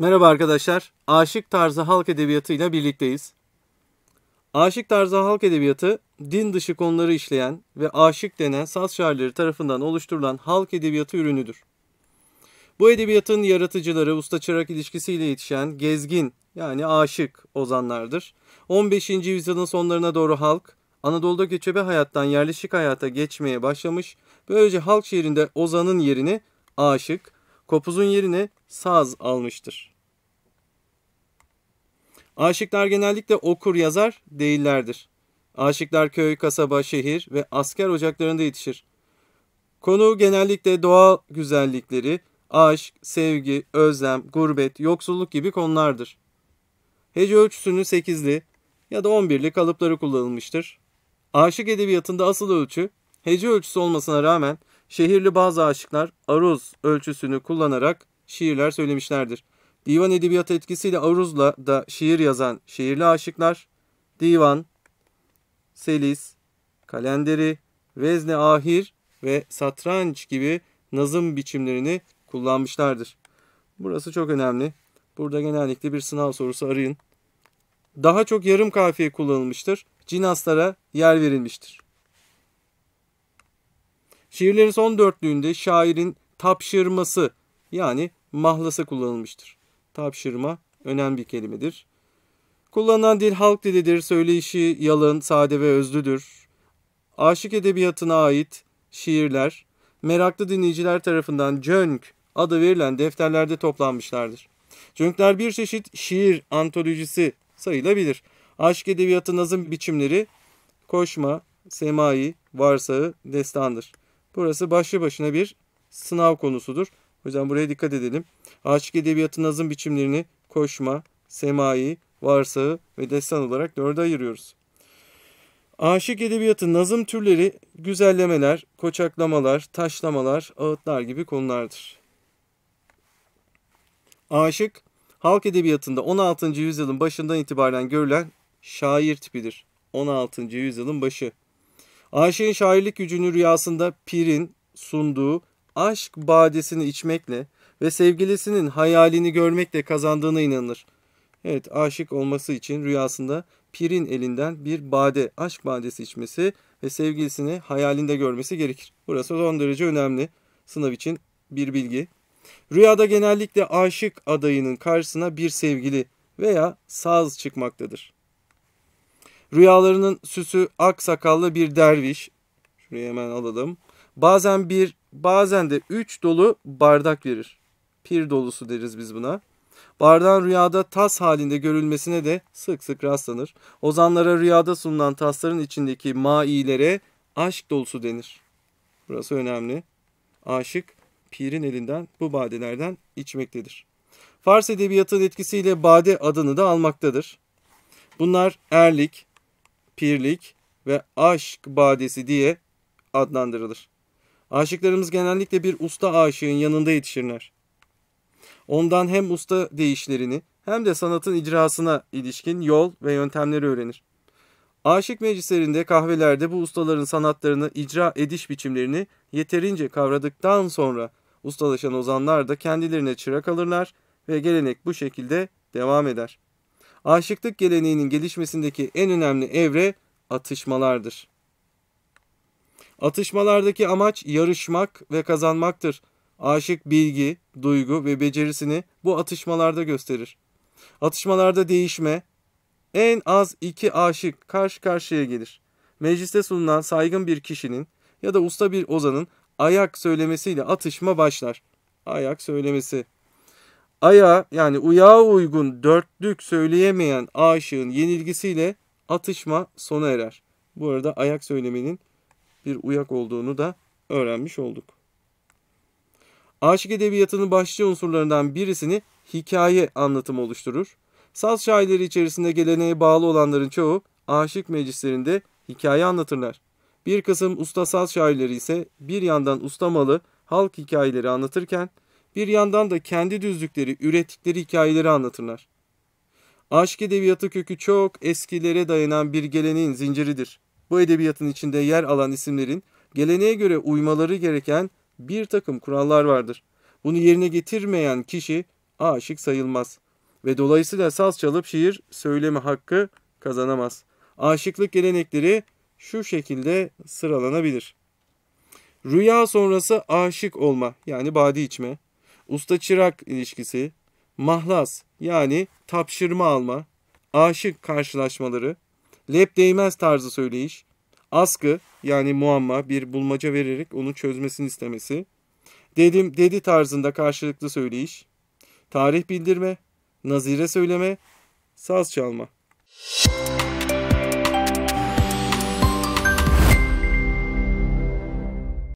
Merhaba arkadaşlar. Aşık tarzı halk edebiyatı ile birlikteyiz. Aşık tarzı halk edebiyatı din dışı konuları işleyen ve aşık denen saz şairleri tarafından oluşturulan halk edebiyatı ürünüdür. Bu edebiyatın yaratıcıları usta çırak ilişkisiyle yetişen gezgin yani aşık ozanlardır. 15. yüzyılın sonlarına doğru halk Anadolu'da göçebe hayattan yerleşik hayata geçmeye başlamış. Böylece halk şiirinde ozanın yerini aşık, kopuzun yerini saz almıştır. Aşıklar genellikle okur yazar değillerdir. Aşıklar köy, kasaba, şehir ve asker ocaklarında yetişir. Konu genellikle doğal güzellikleri, aşk, sevgi, özlem, gurbet, yoksulluk gibi konulardır. Hece ölçüsünün 8'li ya da 11'li kalıpları kullanılmıştır. Aşık edebiyatında asıl ölçü hece ölçüsü olmasına rağmen şehirli bazı aşıklar aruz ölçüsünü kullanarak şiirler söylemişlerdir. Divan edebiyatı etkisiyle Aruz'la da şiir yazan şiirli aşıklar, divan, selis, kalenderi, vezne ahir ve satranç gibi nazım biçimlerini kullanmışlardır. Burası çok önemli. Burada genellikle bir sınav sorusu arayın. Daha çok yarım kafiye kullanılmıştır. Cinaslara yer verilmiştir. Şiirlerin son dörtlüğünde şairin tapşırması yani mahlası kullanılmıştır. Tapşırma önemli bir kelimedir. Kullanılan dil halk dilidir, söyleyişi yalın, sade ve özlüdür. Aşık edebiyatına ait şiirler, meraklı dinleyiciler tarafından cönk adı verilen defterlerde toplanmışlardır. Cönkler bir çeşit şiir antolojisi sayılabilir. Aşk edebiyatı nazım biçimleri koşma, semai, varsağı, destandır. Burası başlı başına bir sınav konusudur. O yüzden buraya dikkat edelim. Aşık edebiyatın nazım biçimlerini koşma, semai, varsağı ve destan olarak dörde ayırıyoruz. Aşık edebiyatı nazım türleri güzellemeler, koçaklamalar, taşlamalar, ağıtlar gibi konulardır. Aşık, halk edebiyatında 16. yüzyılın başından itibaren görülen şair tipidir. 16. yüzyılın başı. Aşık'ın şairlik gücünü rüyasında pirin sunduğu aşk badesini içmekle ve sevgilisinin hayalini görmekle kazandığına inanır. Evet aşık olması için rüyasında pirin elinden bir bade, aşk badesi içmesi ve sevgilisini hayalinde görmesi gerekir. Burası son derece önemli sınav için bir bilgi. Rüyada genellikle aşık adayının karşısına bir sevgili veya saz çıkmaktadır. Rüyalarının süsü ak sakallı bir derviş. Şurayı hemen alalım. Bazen bir bazen de 3 dolu bardak verir. Pir dolusu deriz biz buna. Bardağın rüyada tas halinde görülmesine de sık sık rastlanır. Ozanlara rüyada sunulan tasların içindeki mailere aşk dolusu denir. Burası önemli. Aşık pirin elinden bu badelerden içmektedir. Fars edebiyatının etkisiyle bade adını da almaktadır. Bunlar erlik, pirlik ve aşk badesi diye adlandırılır. Aşıklarımız genellikle bir usta aşığın yanında yetişirler. Ondan hem usta değişlerini hem de sanatın icrasına ilişkin yol ve yöntemleri öğrenir. Aşık meclislerinde kahvelerde bu ustaların sanatlarını icra ediş biçimlerini yeterince kavradıktan sonra ustalaşan ozanlar da kendilerine çırak alırlar ve gelenek bu şekilde devam eder. Aşıklık geleneğinin gelişmesindeki en önemli evre atışmalardır. Atışmalardaki amaç yarışmak ve kazanmaktır. Aşık bilgi, duygu ve becerisini bu atışmalarda gösterir. Atışmalarda değişme, en az iki aşık karşı karşıya gelir. Mecliste sunulan saygın bir kişinin ya da usta bir ozanın ayak söylemesiyle atışma başlar. Ayak söylemesi. Aya yani uyağa uygun dörtlük söyleyemeyen aşığın yenilgisiyle atışma sona erer. Bu arada ayak söylemenin bir uyak olduğunu da öğrenmiş olduk. Aşık edebiyatının başlıca unsurlarından birisini hikaye anlatımı oluşturur. Saz şairleri içerisinde geleneğe bağlı olanların çoğu aşık meclislerinde hikaye anlatırlar. Bir kısım usta saz şairleri ise bir yandan ustamalı halk hikayeleri anlatırken bir yandan da kendi düzlükleri, ürettikleri hikayeleri anlatırlar. Aşk edebiyatı kökü çok eskilere dayanan bir geleneğin zinciridir bu edebiyatın içinde yer alan isimlerin geleneğe göre uymaları gereken bir takım kurallar vardır. Bunu yerine getirmeyen kişi aşık sayılmaz ve dolayısıyla saz çalıp şiir söyleme hakkı kazanamaz. Aşıklık gelenekleri şu şekilde sıralanabilir. Rüya sonrası aşık olma yani badi içme, usta çırak ilişkisi, mahlas yani tapşırma alma, aşık karşılaşmaları, Lep değmez tarzı söyleyiş. Askı yani muamma bir bulmaca vererek onu çözmesini istemesi. Dedim dedi tarzında karşılıklı söyleyiş. Tarih bildirme, nazire söyleme, saz çalma.